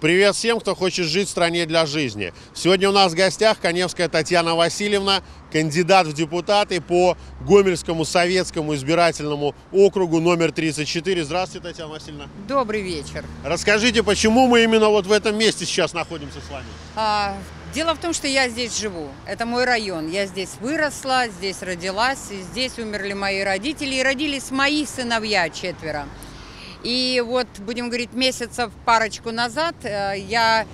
Привет всем, кто хочет жить в стране для жизни. Сегодня у нас в гостях Коневская Татьяна Васильевна, кандидат в депутаты по Гомельскому советскому избирательному округу номер 34. Здравствуйте, Татьяна Васильевна. Добрый вечер. Расскажите, почему мы именно вот в этом месте сейчас находимся с вами? А, дело в том, что я здесь живу. Это мой район. Я здесь выросла, здесь родилась, здесь умерли мои родители и родились мои сыновья четверо. И вот, будем говорить, месяцев парочку назад э, я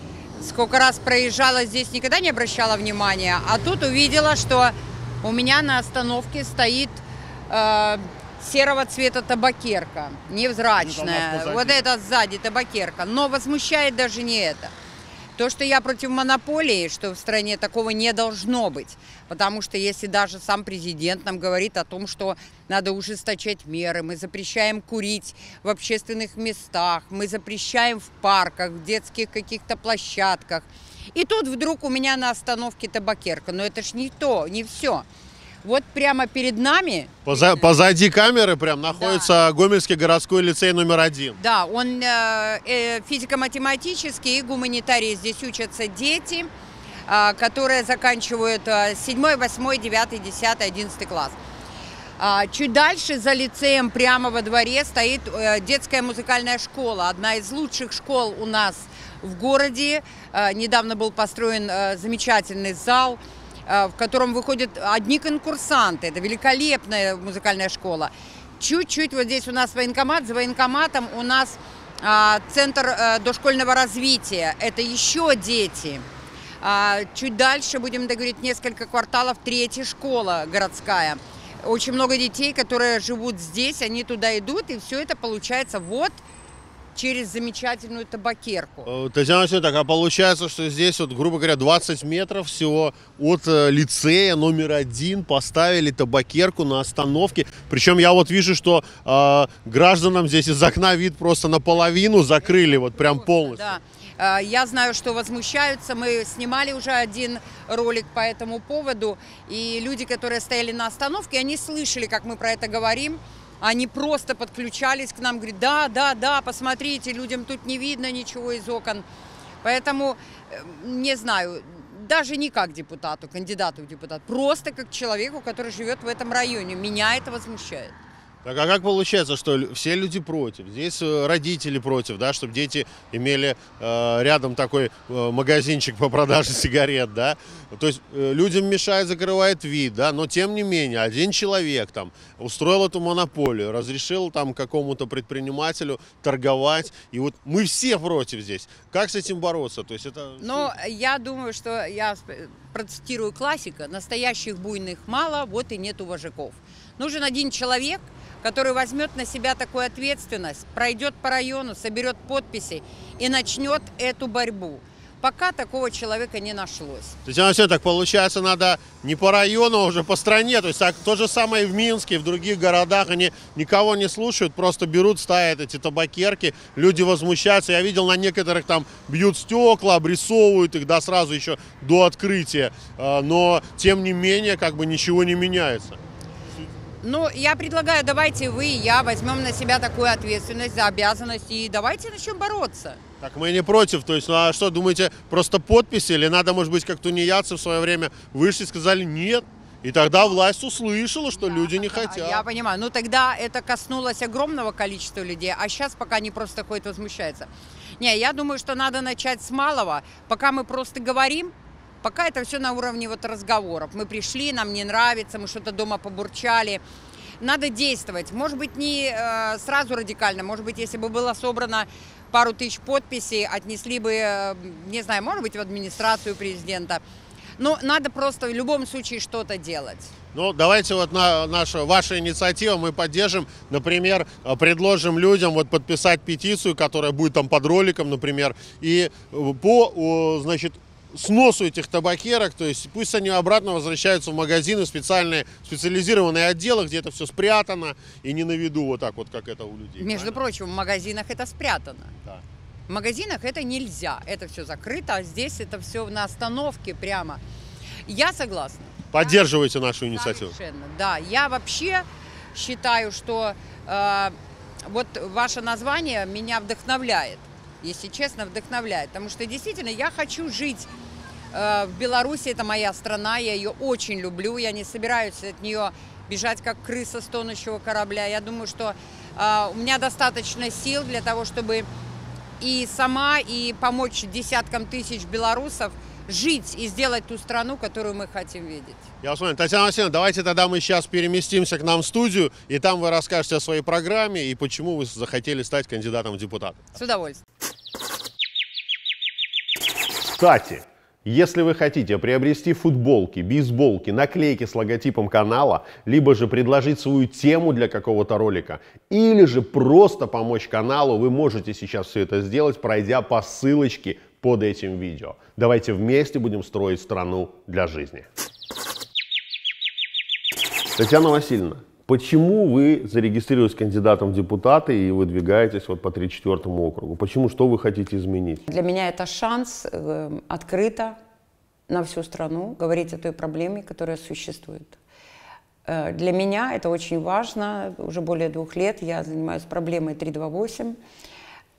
сколько раз проезжала здесь, никогда не обращала внимания, а тут увидела, что у меня на остановке стоит э, серого цвета табакерка, невзрачная. Ну, вот это сзади табакерка. Но возмущает даже не это. То, что я против монополии, что в стране такого не должно быть. Потому что если даже сам президент нам говорит о том, что надо ужесточать меры, мы запрещаем курить в общественных местах, мы запрещаем в парках, в детских каких-то площадках. И тут вдруг у меня на остановке табакерка. Но это ж не то, не все. Вот прямо перед нами. Поза э, позади камеры прям находится да. Гомельский городской лицей номер один. Да, он э, э, физико-математический и гуманитарий. Здесь учатся дети, э, которые заканчивают 7, 8, 9, 10, 11 класс. А, чуть дальше за лицеем прямо во дворе стоит э, детская музыкальная школа. Одна из лучших школ у нас в городе. Э, недавно был построен э, замечательный зал. Э, в котором выходят одни конкурсанты. Это великолепная музыкальная школа. Чуть-чуть вот здесь у нас военкомат, за военкоматом у нас а, центр э, дошкольного развития. Это еще дети. А, чуть дальше, будем договорить несколько кварталов, третья школа городская. Очень много детей, которые живут здесь, они туда идут, и все это получается вот через замечательную табакерку. Э, Татьяна Васильевна, так а получается, что здесь, вот, грубо говоря, 20 метров всего от э, лицея номер один поставили табакерку на остановке. Причем я вот вижу, что э, гражданам здесь из окна вид просто наполовину закрыли, вот прям полностью. Да. Э, я знаю, что возмущаются. Мы снимали уже один ролик по этому поводу. И люди, которые стояли на остановке, они слышали, как мы про это говорим. Они просто подключались к нам, говорят, да, да, да, посмотрите, людям тут не видно ничего из окон. Поэтому, эм, не знаю, даже не как депутату, кандидату в депутат, просто как человеку, который живет в этом районе. Меня это возмущает. Так а как получается, что все люди против? Здесь э, родители против, да, чтобы дети имели э, рядом такой э, магазинчик по продаже сигарет, да? То есть э, людям мешает, закрывает вид, да, но тем не менее один человек там устроил эту монополию, разрешил там какому-то предпринимателю торговать, и вот мы все против здесь. Как с этим бороться? То есть это... Но ну, я думаю, что я процитирую классика, настоящих буйных мало, вот и нету вожаков. Нужен один человек – который возьмет на себя такую ответственность, пройдет по району, соберет подписи и начнет эту борьбу. Пока такого человека не нашлось. То есть оно все так получается, надо не по району, а уже по стране. То есть так, то же самое и в Минске, и в других городах. Они никого не слушают, просто берут, ставят эти табакерки, люди возмущаются. Я видел, на некоторых там бьют стекла, обрисовывают их, да, сразу еще до открытия. А, но, тем не менее, как бы ничего не меняется. Ну, я предлагаю, давайте вы и я возьмем на себя такую ответственность за обязанность и давайте начнем бороться. Так мы не против, то есть, ну а что, думаете, просто подписи или надо, может быть, как тунеядцы в свое время вышли и сказали нет? И тогда власть услышала, что да, люди не хотят. Я понимаю. Ну тогда это коснулось огромного количества людей, а сейчас пока они просто ходят возмущаются. Не, я думаю, что надо начать с малого. Пока мы просто говорим, Пока это все на уровне вот разговоров. Мы пришли, нам не нравится, мы что-то дома побурчали. Надо действовать. Может быть, не э, сразу радикально. Может быть, если бы было собрано пару тысяч подписей, отнесли бы, э, не знаю, может быть, в администрацию президента. Но надо просто в любом случае что-то делать. Ну, давайте вот на наша, ваша инициатива мы поддержим. Например, э, предложим людям вот подписать петицию, которая будет там под роликом, например, и э, по, значит, сносу этих табакерок, то есть пусть они обратно возвращаются в магазины, в специальные, специализированные отделы, где это все спрятано и не на виду вот так вот, как это у людей. Между правильно? прочим, в магазинах это спрятано. Да. В магазинах это нельзя, это все закрыто, а здесь это все на остановке прямо. Я согласна. Поддерживайте да? нашу инициативу? Совершенно, да. Я вообще считаю, что э, вот ваше название меня вдохновляет, если честно, вдохновляет, потому что действительно я хочу жить Э, в Беларуси это моя страна, я ее очень люблю, я не собираюсь от нее бежать как крыса с тонущего корабля. Я думаю, что э, у меня достаточно сил для того, чтобы и сама, и помочь десяткам тысяч белорусов жить и сделать ту страну, которую мы хотим видеть. Я вас понял. Татьяна Васильевна, давайте тогда мы сейчас переместимся к нам в студию, и там вы расскажете о своей программе и почему вы захотели стать кандидатом в депутаты. С удовольствием. Кстати, если вы хотите приобрести футболки, бейсболки, наклейки с логотипом канала, либо же предложить свою тему для какого-то ролика, или же просто помочь каналу, вы можете сейчас все это сделать, пройдя по ссылочке под этим видео. Давайте вместе будем строить страну для жизни. Татьяна Васильевна, Почему вы зарегистрировались кандидатом в депутаты и выдвигаетесь вот по 34 округу? Почему, что вы хотите изменить? Для меня это шанс э, открыто на всю страну говорить о той проблеме, которая существует. Э, для меня это очень важно. Уже более двух лет я занимаюсь проблемой 328.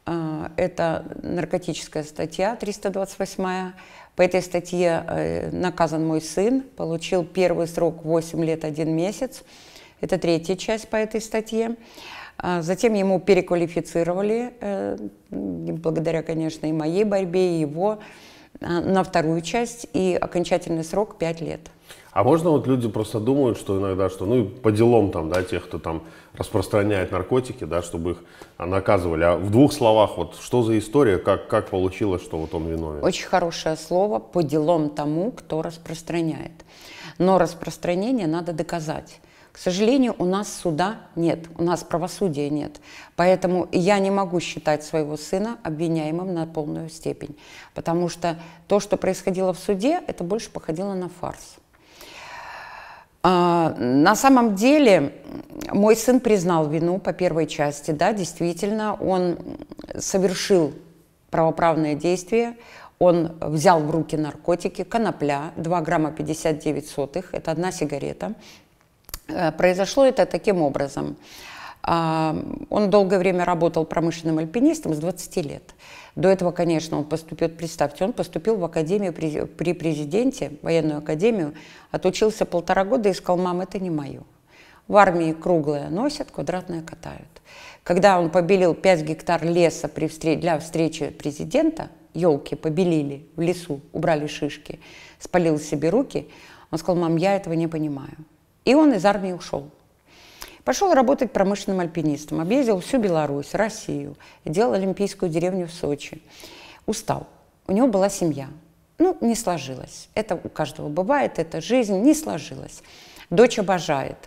Э, это наркотическая статья 328. По этой статье э, наказан мой сын, получил первый срок 8 лет 1 месяц. Это третья часть по этой статье. А, затем ему переквалифицировали, э, благодаря, конечно, и моей борьбе, и его, а, на вторую часть, и окончательный срок 5 лет. А можно вот люди просто думают, что иногда, что ну по делам там, да, тех, кто там распространяет наркотики, да, чтобы их а, наказывали. А в двух словах, вот что за история, как, как получилось, что вот он виновен? Очень хорошее слово по делам тому, кто распространяет. Но распространение надо доказать. К сожалению, у нас суда нет, у нас правосудия нет. Поэтому я не могу считать своего сына обвиняемым на полную степень, потому что то, что происходило в суде, это больше походило на фарс. А, на самом деле мой сын признал вину по первой части, да, действительно, он совершил правоправное действие, он взял в руки наркотики, конопля, 2 грамма 59 сотых, это одна сигарета, Э, произошло это таким образом. А, он долгое время работал промышленным альпинистом с 20 лет. До этого, конечно, он поступил, представьте, он поступил в академию при, при президенте, военную академию, отучился полтора года и сказал, мам, это не мое. В армии круглое носят, квадратное катают. Когда он побелил 5 гектар леса при встрече, для встречи президента, елки побелили в лесу, убрали шишки, спалил себе руки, он сказал, мам, я этого не понимаю. И он из армии ушел. Пошел работать промышленным альпинистом, объездил всю Беларусь, Россию, делал олимпийскую деревню в Сочи. Устал. У него была семья. Ну, не сложилось. Это у каждого бывает, это жизнь, не сложилась. Дочь обожает,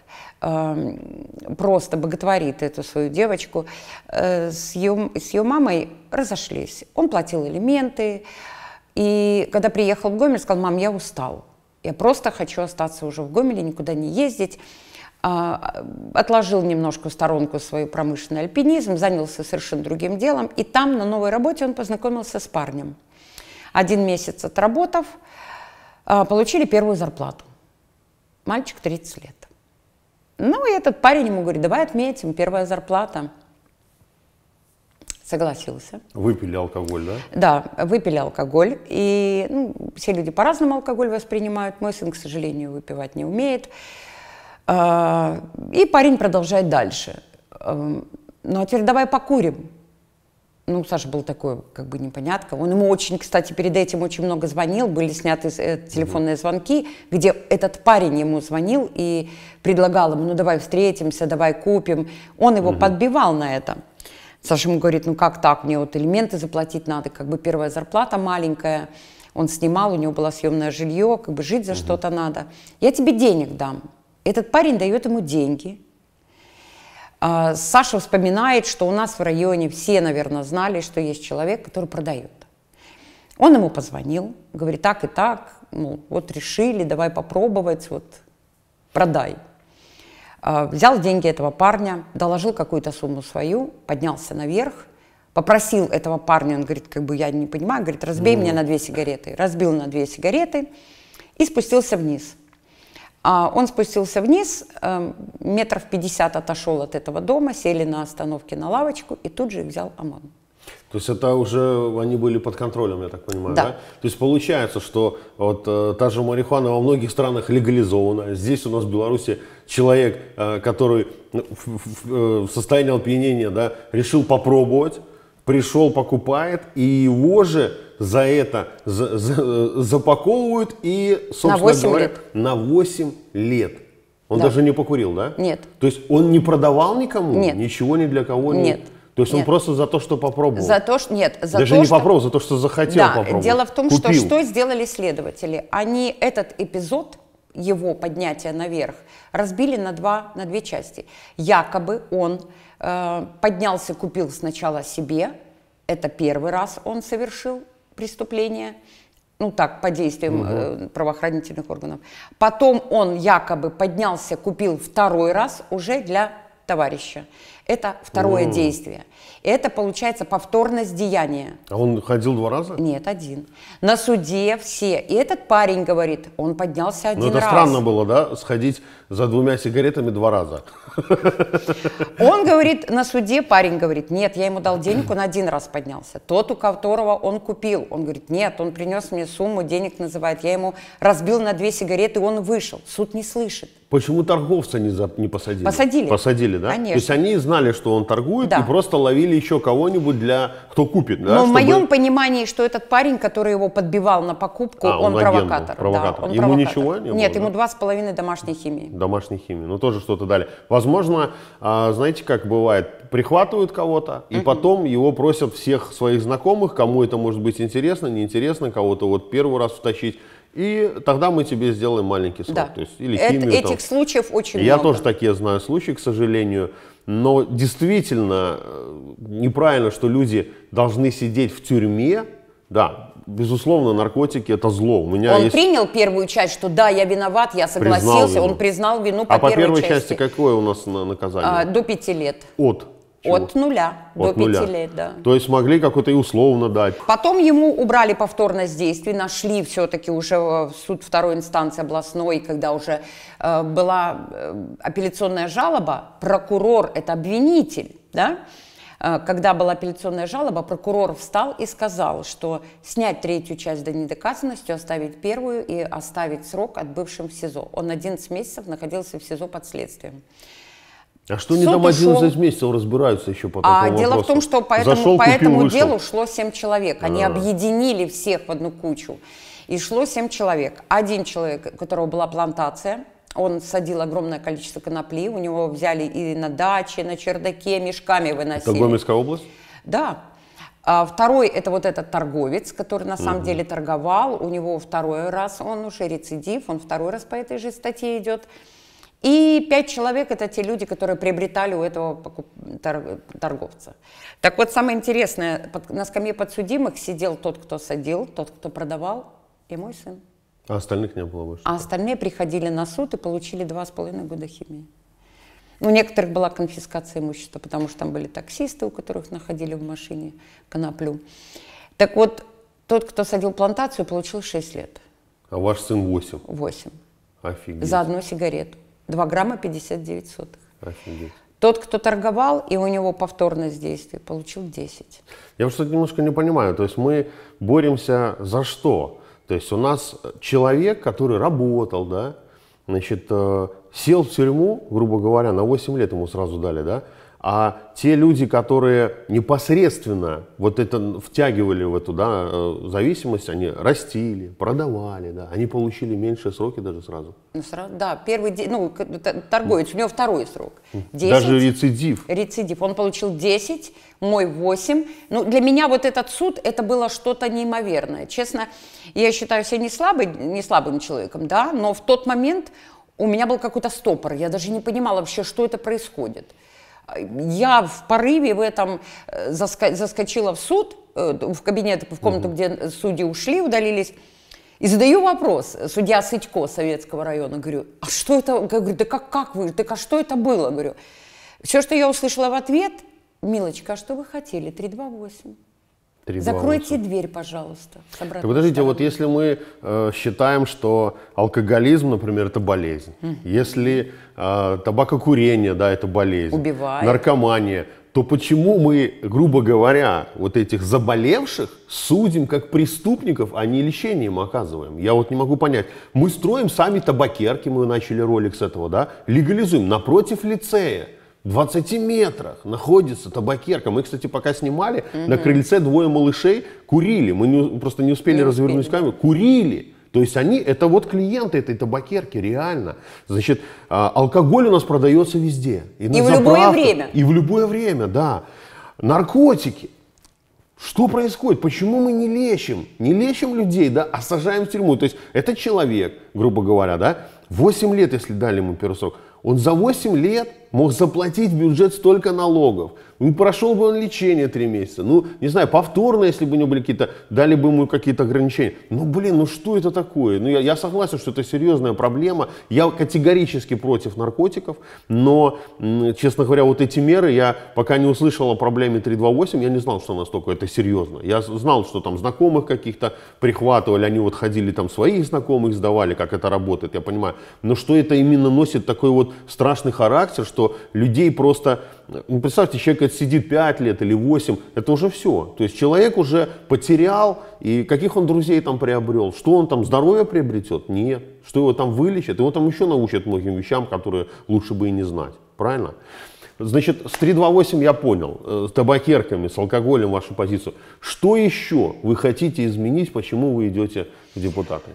эм, просто боготворит эту свою девочку. Э, с ее, с ее мамой разошлись. Он платил элементы. И когда приехал в Гомель, сказал, мам, я устал. Я просто хочу остаться уже в Гомеле, никуда не ездить. А, отложил немножко в сторонку свой промышленный альпинизм, занялся совершенно другим делом. И там, на новой работе, он познакомился с парнем. Один месяц отработав, а, получили первую зарплату. Мальчик 30 лет. Ну, и этот парень ему говорит, давай отметим, первая зарплата – согласился. Выпили алкоголь, да? Да, выпили алкоголь. И ну, все люди по-разному алкоголь воспринимают. Мой сын, к сожалению, выпивать не умеет. А, и парень продолжает дальше. Эм, ну а теперь давай покурим. Ну, Саша был такой, как бы непонятка. Он ему очень, кстати, перед этим очень много звонил, были сняты э, телефонные звонки, где этот парень ему звонил и предлагал ему, ну давай встретимся, давай купим. Он его угу. подбивал на это. Саша ему говорит, ну как так, мне вот элементы заплатить надо, как бы первая зарплата маленькая. Он снимал, у него было съемное жилье, как бы жить за угу. что-то надо. Я тебе денег дам. Этот парень дает ему деньги. А, Саша вспоминает, что у нас в районе все, наверное, знали, что есть человек, который продает. Он ему позвонил, говорит, так и так, ну, вот решили, давай попробовать, вот продай. Э, взял деньги этого парня, доложил какую-то сумму свою, поднялся наверх, попросил этого парня, он говорит, как бы я не понимаю, говорит, разбей mm. меня на две сигареты. Разбил на две сигареты и спустился вниз. А, он спустился вниз, эм, метров 50 отошел от этого дома, сели на остановке на лавочку и тут же взял ОМОН. То есть это уже они были под контролем, я так понимаю, да? да? То есть получается, что вот э, та же марихуана во многих странах легализована. Здесь у нас в Беларуси человек, э, который в, э, в, э, в состоянии опьянения, да, решил попробовать, пришел, покупает, и его же за это за, за, э, запаковывают и, собственно на 8 говоря, лет. на 8 лет. Он да. даже не покурил, да? Нет. То есть он не продавал никому? Нет. Ничего ни для кого? Нет. Не... То есть нет. он просто за то, что попробовал? За то, что... Нет, за Даже то, не что... попробовал, за то, что захотел да, попробовать. Дело в том, Купил. что что сделали следователи? Они этот эпизод его поднятия наверх разбили на, два, на две части. Якобы он э, поднялся, купил сначала себе, это первый раз он совершил преступление, ну так, по действиям угу. э, правоохранительных органов. Потом он якобы поднялся, купил второй раз уже для товарища. Это второе mm. действие. Это получается повторность деяния. А он ходил два раза? Нет, один. На суде все. И этот парень говорит, он поднялся ну, один Но это раз. странно было, да, сходить за двумя сигаретами два раза. Он говорит на суде, парень говорит, нет, я ему дал денег, он один раз поднялся. Тот, у которого он купил, он говорит, нет, он принес мне сумму, денег называет, я ему разбил на две сигареты, и он вышел. Суд не слышит. Почему торговца не, за, не посадили? Посадили. Посадили, да? Конечно. То есть они знали, что он торгует, да. и просто ловили еще кого-нибудь, для, кто купит, да? Но чтобы... в моем понимании, что этот парень, который его подбивал на покупку, а, он, он провокатор. провокатор. Да, он ему провокатор. ничего не было? Нет, да? ему два с половиной домашней химии домашней химии. Ну, тоже что-то дали. Возможно, а, знаете, как бывает, прихватывают кого-то, и mm потом его просят всех своих знакомых, кому это может быть интересно, неинтересно, кого-то вот первый раз втащить. И тогда мы тебе сделаем маленький срок. Да. То есть, или химию, Эт, этих там. случаев очень Я много. Я тоже такие знаю случаи, к сожалению. Но действительно э, неправильно, что люди должны сидеть в тюрьме. Да, Безусловно, наркотики это зло. У меня он есть... принял первую часть, что да, я виноват, я согласился, признал он признал вину по а по первой части. части какое у нас наказание? А, до пяти лет. От. Чего? От нуля От до нуля. пяти лет, да. То есть могли какой-то и условно дать. Потом ему убрали повторность действий, нашли все-таки уже в суд второй инстанции областной, когда уже э, была э, апелляционная жалоба, прокурор это обвинитель, да? Э, когда была апелляционная жалоба, прокурор встал и сказал, что снять третью часть до недоказанности, оставить первую и оставить срок отбывшим в СИЗО. Он 11 месяцев находился в сизо под следствием. А что не там 11 ушел... месяцев разбираются еще по а, такому а, Дело в том, что по этому, Зашел, по этому вышел. делу шло 7 человек. Они А-а-а. объединили всех в одну кучу. И шло 7 человек. Один человек, у которого была плантация – он садил огромное количество конопли, у него взяли и на даче, на чердаке, мешками выносили. Колгомельская область? Да. А второй это вот этот торговец, который на самом угу. деле торговал. У него второй раз он уже рецидив, он второй раз по этой же статье идет. И пять человек – это те люди, которые приобретали у этого торговца. Так вот, самое интересное, на скамье подсудимых сидел тот, кто садил, тот, кто продавал, и мой сын. А остальных не было больше? А остальные приходили на суд и получили два с половиной года химии. Ну, у некоторых была конфискация имущества, потому что там были таксисты, у которых находили в машине коноплю. Так вот, тот, кто садил плантацию, получил 6 лет. А ваш сын 8? 8. Офигеть. За одну сигарету. 2 грамма 59 сотых. Офигеть. Тот, кто торговал, и у него повторность действий, получил 10. Я просто немножко не понимаю. То есть мы боремся за что? То есть у нас человек, который работал, да, значит, э, сел в тюрьму, грубо говоря, на 8 лет ему сразу дали, да, а те люди, которые непосредственно вот это втягивали в эту да, э, зависимость, они растили, продавали, да, они получили меньшие сроки даже сразу. Ну, сразу, да, первый, ну, торговец, у него второй срок. 10, даже рецидив. Рецидив, он получил 10, мой 8. Ну, для меня вот этот суд, это было что-то неимоверное. Честно, я считаю себя не, слабый, не слабым человеком, да, но в тот момент у меня был какой-то стопор, я даже не понимала вообще, что это происходит. Я в порыве в этом э, заска заскочила в суд, э, в кабинет, в комнату, угу. где судьи ушли, удалились. И задаю вопрос, судья Сытько Советского района, говорю, а что это, говорю, да как, как вы, так а что это было, говорю. Все, что я услышала в ответ, милочка, а что вы хотели, 328 три Закройте дверь, пожалуйста. Так подождите, вот если мы э, считаем, что алкоголизм, например, это болезнь, mm если э, табакокурение, да, это болезнь, Убивает. наркомания, то почему мы, грубо говоря, вот этих заболевших судим как преступников, а не лечением оказываем? Я вот не могу понять. Мы строим сами табакерки, мы начали ролик с этого, да, легализуем напротив лицея 20 метрах находится табакерка. Мы, кстати, пока снимали, угу. на крыльце двое малышей курили. Мы не, просто не успели не развернуть успели. камеру. Курили. То есть они, это вот клиенты этой табакерки, реально. Значит, а, алкоголь у нас продается везде. И, и в заправках, любое время. И в любое время, да. Наркотики. Что происходит? Почему мы не лечим? Не лечим людей, да, а сажаем в тюрьму. То есть этот человек, грубо говоря, да, 8 лет, если дали ему пересрок, он за 8 лет мог заплатить в бюджет столько налогов. Ну, прошел бы он лечение три месяца. Ну, не знаю, повторно, если бы у него были какие-то, дали бы ему какие-то ограничения. Ну, блин, ну что это такое? Ну, я, я согласен, что это серьезная проблема. Я категорически против наркотиков, но, честно говоря, вот эти меры, я пока не услышал о проблеме 328, я не знал, что настолько это серьезно. Я знал, что там знакомых каких-то прихватывали, они вот ходили там своих знакомых, сдавали, как это работает, я понимаю. Но что это именно носит такой вот страшный характер, что что людей просто... Ну, представьте, человек сидит 5 лет или 8, это уже все. То есть человек уже потерял, и каких он друзей там приобрел, что он там здоровье приобретет? Нет. Что его там вылечат? Его там еще научат многим вещам, которые лучше бы и не знать. Правильно? Значит, с 328 я понял, э, с табакерками, с алкоголем вашу позицию. Что еще вы хотите изменить, почему вы идете в депутаты?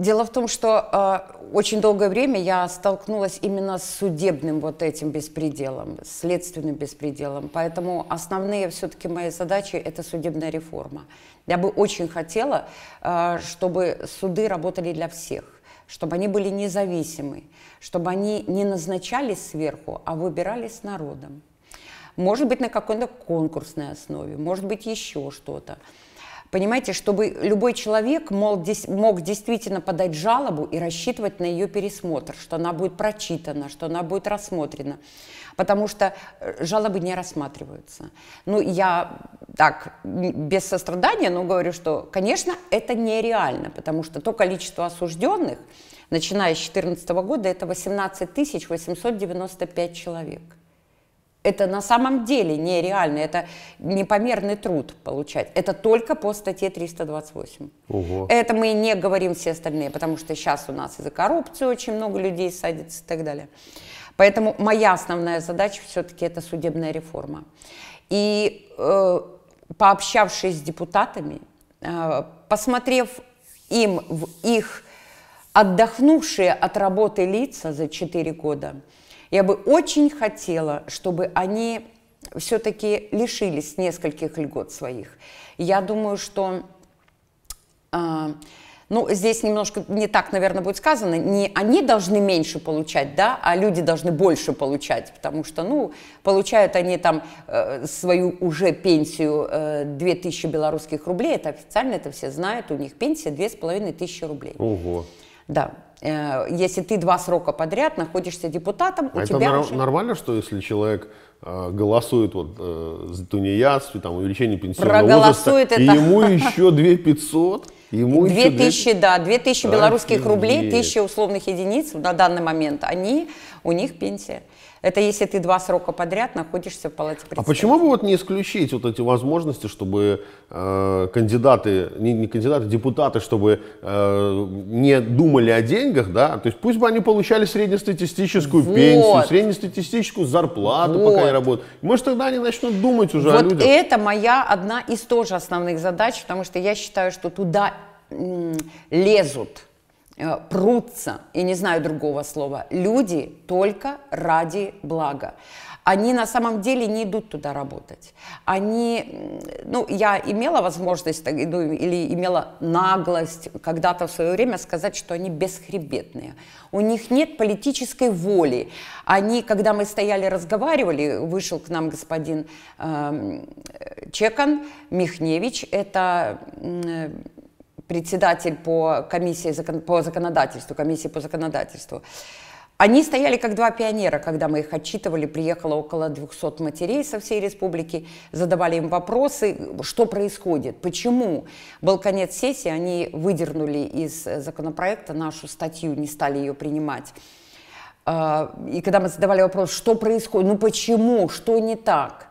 Дело в том, что э, очень долгое время я столкнулась именно с судебным вот этим беспределом, следственным беспределом. Поэтому основные все-таки мои задачи – это судебная реформа. Я бы очень хотела, э, чтобы суды работали для всех чтобы они были независимы, чтобы они не назначались сверху, а выбирались народом. Может быть, на какой-то конкурсной основе, может быть, еще что-то. Понимаете, чтобы любой человек мог, действительно подать жалобу и рассчитывать на ее пересмотр, что она будет прочитана, что она будет рассмотрена. Потому что э, жалобы не рассматриваются. Ну, я так, без сострадания, но говорю, что, конечно, это нереально, потому что то количество осужденных, начиная с 2014 года, это 18 895 человек. Это на самом деле нереально, это непомерный труд получать. Это только по статье 328. Ого. Это мы не говорим все остальные, потому что сейчас у нас из за коррупции очень много людей садится и так далее. Поэтому моя основная задача все-таки это судебная реформа. И э, пообщавшись с депутатами, э, посмотрев им в их отдохнувшие от работы лица за 4 года, я бы очень хотела, чтобы они все-таки лишились нескольких льгот своих. Я думаю, что... Э, ну, здесь немножко не так, наверное, будет сказано, не они должны меньше получать, да, а люди должны больше получать, потому что, ну, получают они там э, свою уже пенсию э, 2000 белорусских рублей, это официально, это все знают, у них пенсия 2500 рублей. Ого. Да, Э, если ты два срока подряд находишься депутатом, а у это тебя нар- уже... нормально, что если человек э, голосует вот э, за тунеядство, там увеличение пенсионного возраста, это... и ему еще 2 500? Ему 2000, тысячи, да, 2000 тысячи белорусских рублей, 1000 условных единиц на данный момент, они, у них пенсия. Это если ты два срока подряд находишься в палате А почему бы вот не исключить вот эти возможности, чтобы э, кандидаты, не, не кандидаты, депутаты, чтобы э, не думали о деньгах, да? То есть пусть бы они получали среднестатистическую вот. пенсию, среднестатистическую зарплату, вот. пока они работают. Может, тогда они начнут думать уже вот о людях. это моя одна из тоже основных задач, потому что я считаю, что туда лезут Э, прутся, я не знаю другого слова, люди только ради блага. Они на самом деле не идут туда работать. Они, ну, я имела возможность ну, или имела наглость когда-то в свое время сказать, что они бесхребетные. У них нет политической воли. Они, когда мы стояли, разговаривали, вышел к нам господин э, Чекан Михневич, это председатель по комиссии по законодательству, комиссии по законодательству. Они стояли как два пионера, когда мы их отчитывали. Приехало около 200 матерей со всей республики, задавали им вопросы, что происходит, почему. Был конец сессии, они выдернули из законопроекта нашу статью, не стали ее принимать. А, и когда мы задавали вопрос, что происходит, ну почему, что не так,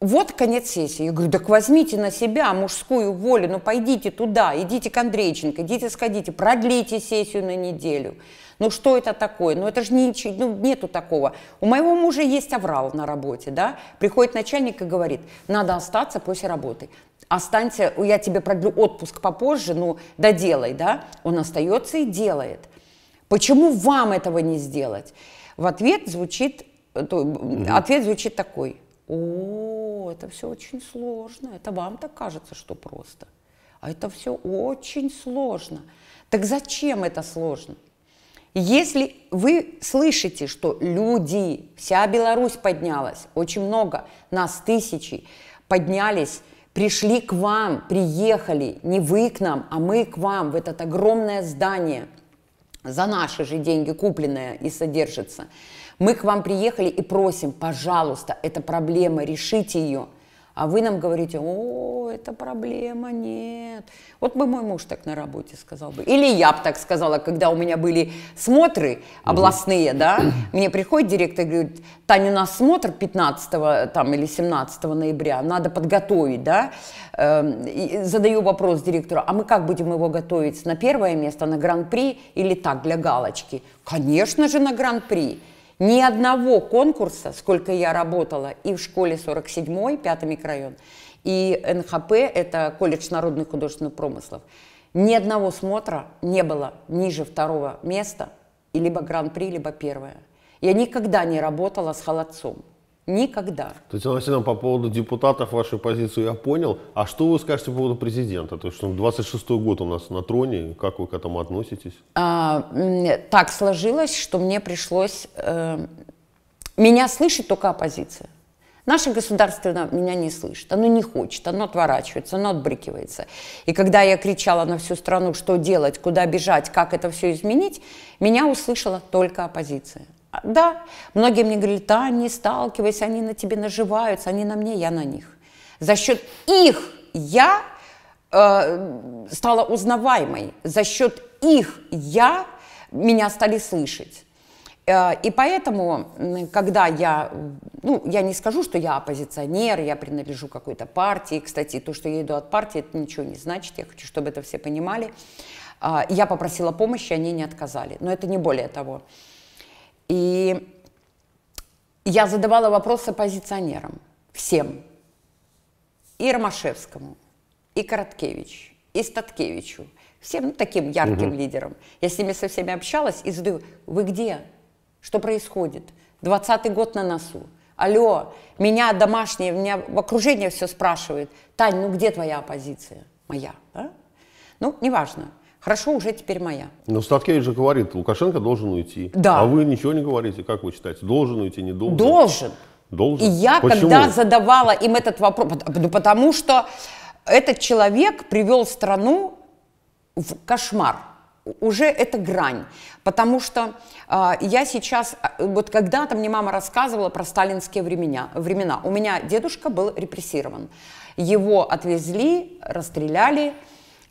вот конец сессии. Я говорю, так возьмите на себя мужскую волю, ну пойдите туда, идите к Андрейченко, идите сходите, продлите сессию на неделю. Ну что это такое? Ну это же ничего, ну нету такого. У моего мужа есть аврал на работе, да? Приходит начальник и говорит, надо остаться после работы. Останься, я тебе продлю отпуск попозже, ну доделай, да? Он остается и делает. Почему вам этого не сделать? В ответ звучит, э, ответ звучит такой. О, это все очень сложно. Это вам так кажется, что просто. А это все очень сложно. Так зачем это сложно? Если вы слышите, что люди, вся Беларусь поднялась, очень много, нас тысячи, поднялись, пришли к вам, приехали, не вы к нам, а мы к вам в это огромное здание, за наши же деньги купленное и содержится – мы к вам приехали и просим, пожалуйста, это проблема, решите ее. А вы нам говорите, о, это проблема, нет. Вот бы мой муж так на работе сказал бы. Или я бы так сказала, когда у меня были смотры областные, угу. да, мне приходит директор и говорит, Таня, у нас смотр 15 там, или 17 ноября, надо подготовить, да. Эм, и задаю вопрос директору, а мы как будем его готовить, на первое место, на гран-при или так, для галочки? Конечно же, на гран-при. Ни одного конкурса, сколько я работала и в школе 47-й, 5 микрорайон, и НХП, это колледж народных художественных промыслов, ни одного смотра не было ниже второго места, и либо гран-при, либо первое. Я никогда не работала с холодцом. Никогда. То есть, Васильевна, по поводу депутатов вашу позицию я понял. А что вы скажете по поводу президента? То есть ну, он 26-й год у нас на троне. Как вы к этому относитесь? А, так сложилось, что мне пришлось... Э, меня слышит только оппозиция. Наше государство меня не слышит, оно не хочет, оно отворачивается, оно отбрыкивается. И когда я кричала на всю страну, что делать, куда бежать, как это все изменить, меня услышала только оппозиция. Да, многие мне говорили, да, не сталкивайся, они на тебе наживаются, они на мне, я на них. За счет их я э, стала узнаваемой, за счет их я меня стали слышать. Э, и поэтому, когда я, ну, я не скажу, что я оппозиционер, я принадлежу какой-то партии, кстати, то, что я иду от партии, это ничего не значит, я хочу, чтобы это все понимали. Э, я попросила помощи, они не отказали, но это не более того. И я задавала вопросы оппозиционерам, всем. И Ромашевскому, и Короткевич, и Статкевичу, всем ну, таким ярким угу. лидерам. Я с ними со всеми общалась и задаю, вы где? Что происходит? Двадцатый год на носу. Алло, меня домашние, меня в окружении все спрашивают: Тань, ну где твоя оппозиция? Моя, да? Ну, неважно. Хорошо, уже теперь моя. Но Статкевич же говорит, Лукашенко должен уйти. Да. А вы ничего не говорите, как вы считаете, должен уйти, не должен? Должен. Должен. И я, Почему? когда задавала им этот вопрос, ну, потому что этот человек привел страну в кошмар. Уже это грань. Потому что э, я сейчас, а, вот когда-то мне мама рассказывала про сталинские времена, времена. У меня дедушка был репрессирован. Его отвезли, расстреляли.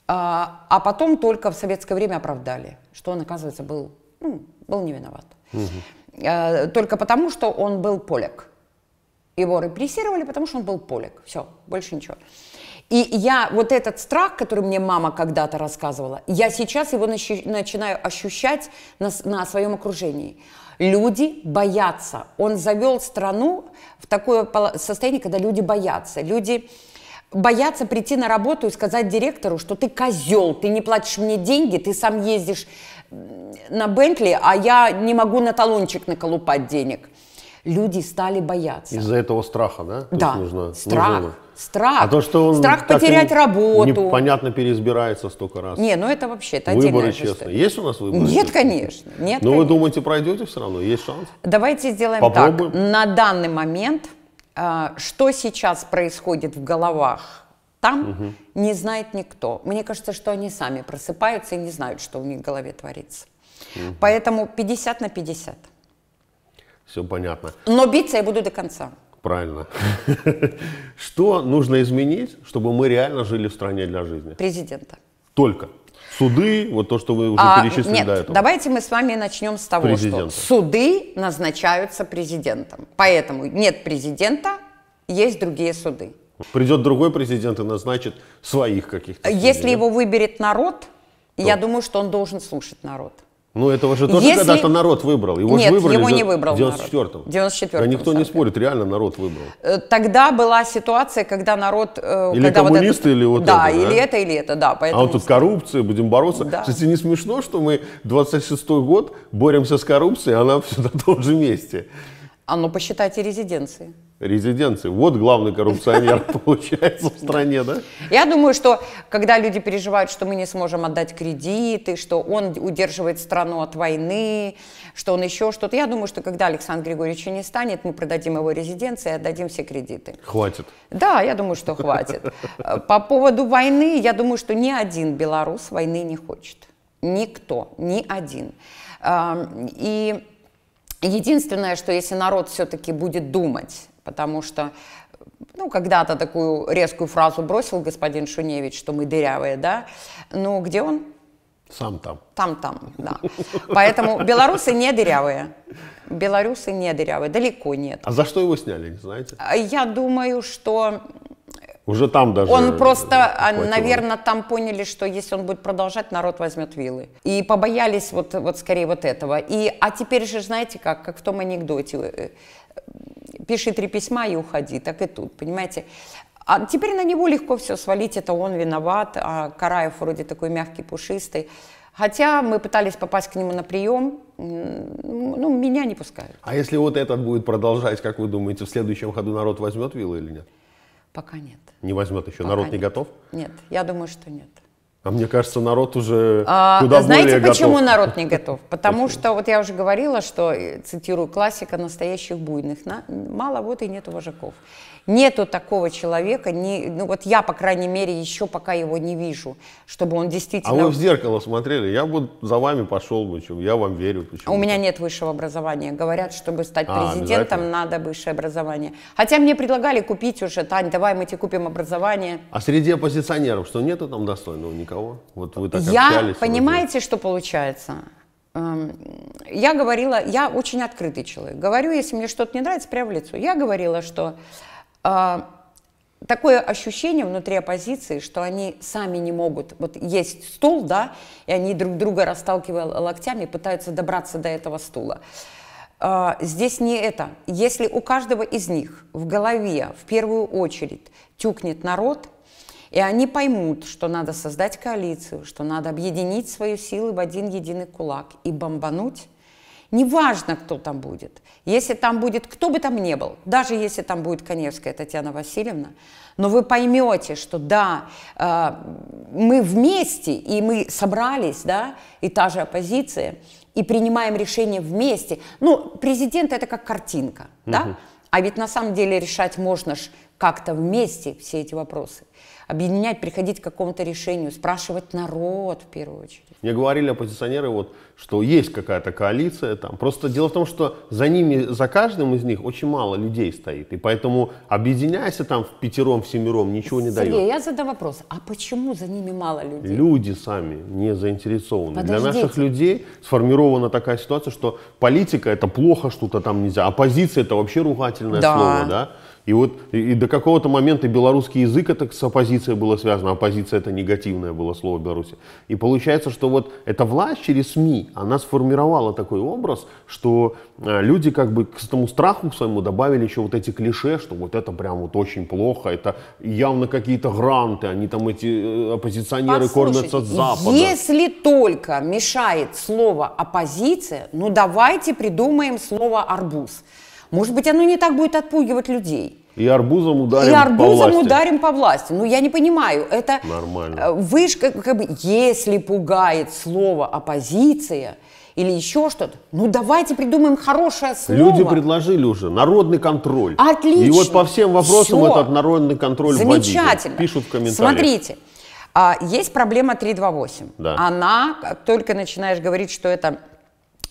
А, а, потом только в советское время оправдали, что он, оказывается, был, ну, был не виноват. Угу. только потому, что он был поляк. Его репрессировали, потому что он был поляк. Все, больше ничего. И я вот этот страх, который мне мама когда-то рассказывала, я сейчас его начинаю ощущать на, на своем окружении. Люди боятся. Он завел страну в такое состояние, когда люди боятся. Люди Бояться прийти на работу и сказать директору, что ты козел, ты не платишь мне деньги, ты сам ездишь на Бентли, а я не могу на талончик наколупать денег. Люди стали бояться. Из-за этого страха, да? То да, нужно, страх. Нужно... Страх. А то, что он страх потерять работу. Непонятно переизбирается столько раз. Не, ну это вообще это Выборы честные. Есть у нас выборы? Нет, честные? конечно. Нет, Но ну, конечно. вы думаете, пройдете все равно? Есть шанс? Давайте сделаем Попробуем. так. На данный момент а, что сейчас происходит в головах там, угу. не знает никто. Мне кажется, что они сами просыпаются и не знают, что у них в голове творится. Угу. Поэтому 50 на 50. Все понятно. Но биться я буду до конца. Правильно. Что нужно изменить, чтобы мы реально жили в стране для жизни? Президента. Только. Суды, вот то, что вы уже а, перечислили нет, до этого. Давайте мы с вами начнем с того, Президента. что суды назначаются президентом. Поэтому нет президента, есть другие суды. Придет другой президент и назначит своих каких-то. Если его выберет народ, то. я думаю, что он должен слушать народ. Ну, этого же тоже Если... когда-то народ выбрал. Его Нет, выбрали его не выбрал 94-м. 94 Да никто не спорит, реально народ выбрал. Э, тогда была ситуация, когда народ... Э, или когда коммунисты, вот это... или вот да, это. Или да, или это, или это, да. Поэтому... А вот тут коррупция, будем бороться. Да. Кстати, не смешно, что мы 26-й год боремся с коррупцией, а она все на том же месте. А ну посчитайте резиденции резиденции. Вот главный коррупционер получается в стране, да? Я думаю, что когда люди переживают, что мы не сможем отдать кредиты, что он удерживает страну от войны, что он еще что-то, я думаю, что когда Александр Григорьевич не станет, мы продадим его резиденции и отдадим все кредиты. Хватит. Да, я думаю, что хватит. По поводу войны, я думаю, что ни один белорус войны не хочет. Никто, ни один. И единственное, что если народ все-таки будет думать, потому что ну, когда-то такую резкую фразу бросил господин Шуневич, что мы дырявые, да, ну, где он? Сам там. Там, там, да. Поэтому белорусы не дырявые. Белорусы не дырявые, далеко нет. А за что его сняли, не знаете? А я думаю, что уже там даже. Он просто, а, хватило. наверное, там поняли, что если он будет продолжать, народ возьмет вилы. И побоялись вот, вот скорее вот этого. И, а теперь же, знаете как, как в том анекдоте, э, пиши три письма и уходи, так и тут, понимаете. А теперь на него легко все свалить, это он виноват, а Караев вроде такой мягкий, пушистый. Хотя мы пытались попасть к нему на прием, ну, меня не пускают. А если вот этот будет продолжать, как вы думаете, в следующем ходу народ возьмет виллы или нет? Пока нет. Не возьмет еще? Пока народ нет. не готов? Нет, я думаю, что нет. А мне кажется, народ уже а, куда знаете, более готов. почему народ не готов? Потому что, вот я уже говорила, что, э, цитирую, классика настоящих буйных. На, мало вот и нету вожаков. Нету такого человека, не, ну вот я, по крайней мере, еще пока его не вижу, чтобы он действительно... А вы в зеркало смотрели? Я бы за вами пошел бы, чем я вам верю. Почему а У меня нет высшего образования. Говорят, чтобы стать а, президентом, надо высшее образование. Хотя мне предлагали купить уже, Тань, давай мы тебе купим образование. А среди оппозиционеров что, нету там достойного никого? кого? Вот вы так я, общались. Понимаете, вот... что получается? Эм, я говорила, я очень открытый человек. Говорю, если мне что-то не нравится, прямо в лицо. Я говорила, что э, такое ощущение внутри оппозиции, что они сами не могут. Вот есть стул, да, и они друг друга расталкивая локтями пытаются добраться до этого стула. Э, здесь не это. Если у каждого из них в голове в первую очередь тюкнет народ – и они поймут, что надо создать коалицию, что надо объединить свои силы в один единый кулак и бомбануть. Неважно, кто там будет. Если там будет, кто бы там ни был, даже если там будет Коневская Татьяна Васильевна, но вы поймете, что да, э, мы вместе, и мы собрались, да, и та же оппозиция, и принимаем решение вместе. Ну, президент это как картинка, угу. да? А ведь на самом деле решать можно ж как-то вместе все эти вопросы объединять, приходить к какому-то решению, спрашивать народ в первую очередь. Мне говорили оппозиционеры, вот, что есть какая-то коалиция там. Просто дело в том, что за ними, за каждым из них очень мало людей стоит. И поэтому объединяйся там в пятером, в семером, ничего не Сергей, дает. я задаю вопрос, а почему за ними мало людей? Люди сами не заинтересованы. Подождите. Для наших людей сформирована такая ситуация, что политика это плохо, что-то там нельзя. Оппозиция это вообще ругательное да. слово, да? И вот и до какого-то момента белорусский язык это с оппозицией было связано, а оппозиция это негативное было слово Беларуси. И получается, что вот эта власть через СМИ, она сформировала такой образ, что э, люди как бы к этому страху своему добавили еще вот эти клише, что вот это прям вот очень плохо, это явно какие-то гранты, они там эти э, оппозиционеры Послушайте, кормятся с Запада. Если только мешает слово оппозиция, ну давайте придумаем слово арбуз. Может быть, оно не так будет отпугивать людей. И арбузом ударим по власти. И арбузом по ударим по власти. Ну, я не понимаю, это... Нормально. Э, вы же, как, как бы, если пугает слово «оппозиция», или еще что-то. Ну давайте придумаем хорошее слово. Люди предложили уже народный контроль. Отлично. И вот по всем вопросам Все. этот народный контроль Замечательно. Вводите. Пишут в комментариях. Смотрите, а, есть проблема 328. Да. Она, как только начинаешь говорить, что это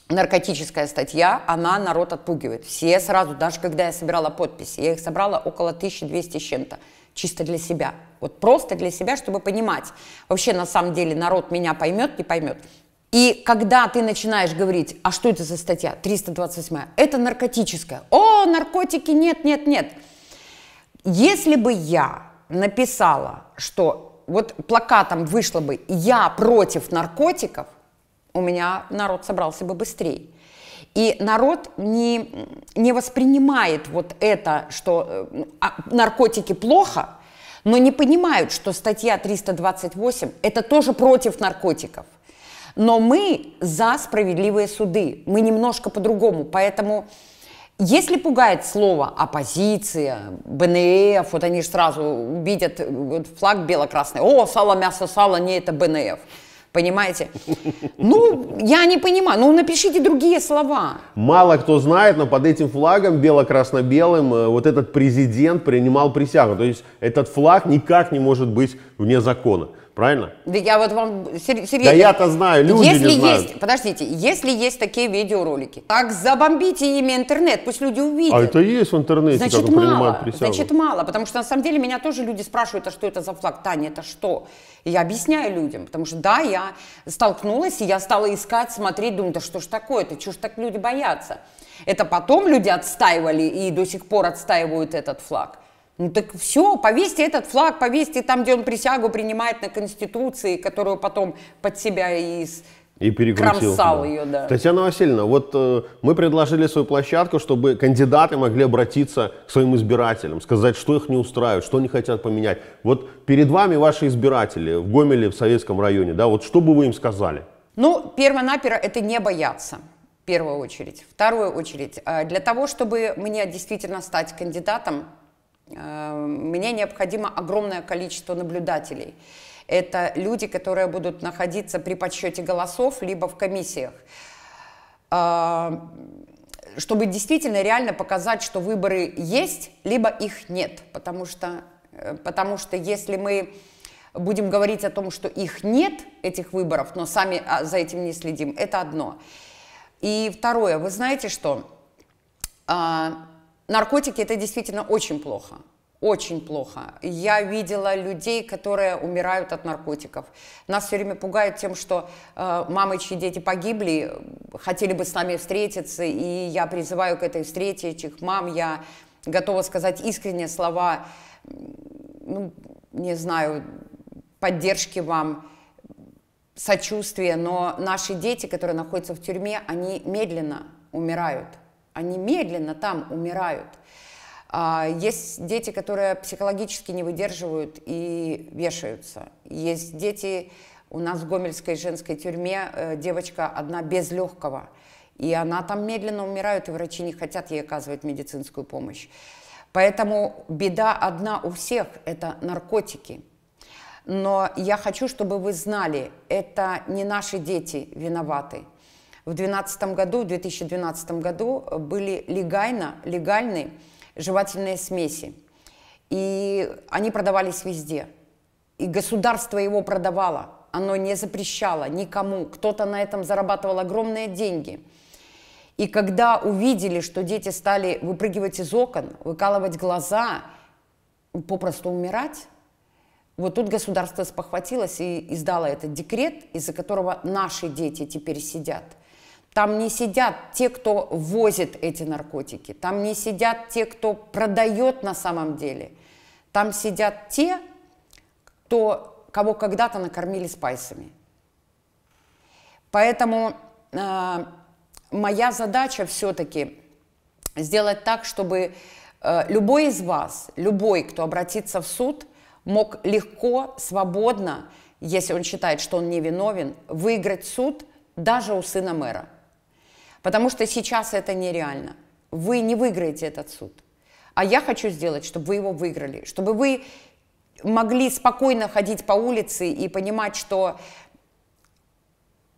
наркотическая статья, она народ отпугивает. Все сразу, даже когда я собирала подписи, я их собрала около 1200 с чем-то, чисто для себя. Вот просто для себя, чтобы понимать, вообще на самом деле народ меня поймет, не поймет. И когда ты начинаешь говорить, а что это за статья 328, это наркотическая. О, наркотики, нет, нет, нет. Если бы я написала, что вот плакатом вышло бы «Я против наркотиков», у меня народ собрался бы быстрее. И народ не, не воспринимает вот это, что э, а, наркотики плохо, но не понимают, что статья 328 – это тоже против наркотиков. Но мы за справедливые суды, мы немножко по-другому, поэтому если пугает слово оппозиция, БНФ, вот они же сразу видят э, флаг бело-красный, о, сало, мясо, сало, не это БНФ – Понимаете? Ну, я не понимаю. Ну, напишите другие слова. Мало кто знает, но под этим флагом бело-красно-белым э, вот этот президент принимал присягу. То есть этот флаг никак не может быть вне закона. Правильно? Да я вот вам серьезно. Да я-то знаю, люди если не знают. Есть, подождите, если есть такие видеоролики, так забомбите ими интернет, пусть люди увидят. А это есть в интернете, Значит, как мало. присягу. Значит, мало, потому что на самом деле меня тоже люди спрашивают, а что это за флаг, Таня, это что? И я объясняю людям, потому что да, я столкнулась, и я стала искать, смотреть, думаю, да что ж такое-то, чего ж так люди боятся? Это потом люди отстаивали и до сих пор отстаивают этот флаг. Ну так все, повесьте этот флаг, повесьте там, где он присягу принимает на Конституции, которую потом под себя и и перекрутил. Да. ее, да. Татьяна Васильевна, вот э, мы предложили свою площадку, чтобы кандидаты могли обратиться к своим избирателям, сказать, что их не устраивает, что они хотят поменять. Вот перед вами ваши избиратели в Гомеле, в Советском районе, да, вот что бы вы им сказали? Ну, перво-наперво это не бояться. В первую очередь. Вторую очередь, э, для того, чтобы мне действительно стать кандидатом, Эм, мне необходимо огромное количество наблюдателей. Это люди, которые будут находиться при подсчете голосов, либо в комиссиях эм, чтобы действительно реально показать, что выборы есть, либо их нет. Потому что, э, потому что если мы будем говорить о том, что их нет, этих выборов, но сами а, за этим не следим, это одно. И второе, вы знаете что? А, наркотики это действительно очень плохо. Очень плохо. Я видела людей, которые умирают от наркотиков. Нас все время пугают тем, что э, мамы, чьи дети погибли, хотели бы с нами встретиться, и я призываю к этой встрече этих мам. Я готова сказать искренние слова, ну, не знаю, поддержки вам, сочувствия, но наши дети, которые находятся в тюрьме, они медленно умирают. Они медленно там умирают. А, есть дети, которые психологически не выдерживают и вешаются. Есть дети, у нас в Гомельской женской тюрьме э, девочка одна без легкого. И она там медленно умирает, и врачи не хотят ей оказывать медицинскую помощь. Поэтому беда одна у всех – это наркотики. Но я хочу, чтобы вы знали, это не наши дети виноваты – в 2012 году, в 2012 году э, были легально, легальные жевательные смеси. И они продавались везде. И государство его продавало. Оно не запрещало никому. Кто-то на этом зарабатывал огромные деньги. И когда увидели, что дети стали выпрыгивать из окон, выкалывать глаза, попросту умирать, вот тут государство спохватилось и издало этот декрет, из-за которого наши дети теперь сидят – там не сидят те, кто возит эти наркотики, там не сидят те, кто продает на самом деле, там сидят те, кто, кого когда-то накормили спайсами. Поэтому э, моя задача все-таки сделать так, чтобы э, любой из вас, любой, кто обратится в суд, мог легко, свободно, если он считает, что он невиновен, выиграть суд даже у сына мэра. Потому что сейчас это нереально. Вы не выиграете этот суд. А я хочу сделать, чтобы вы его выиграли, чтобы вы могли спокойно ходить по улице и понимать, что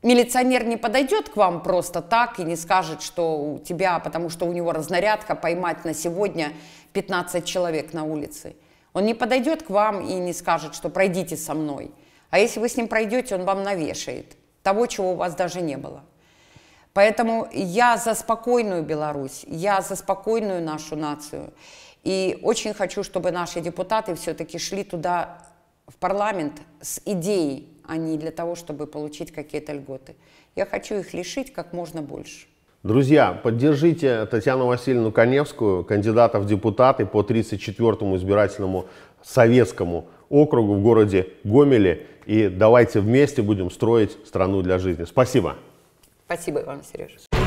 милиционер не подойдет к вам просто так и не скажет, что у тебя, потому что у него разнарядка, поймать на сегодня 15 человек на улице. Он не подойдет к вам и не скажет, что пройдите со мной. А если вы с ним пройдете, он вам навешает того, чего у вас даже не было. Поэтому я за спокойную Беларусь, я за спокойную нашу нацию. И очень хочу, чтобы наши депутаты все-таки шли туда, в парламент, с идеей, а не для того, чтобы получить какие-то льготы. Я хочу их лишить как можно больше. Друзья, поддержите Татьяну Васильевну Коневскую, кандидата в депутаты по 34-му избирательному советскому округу в городе Гомеле. И давайте вместе будем строить страну для жизни. Спасибо. Спасибо вам, Сережа.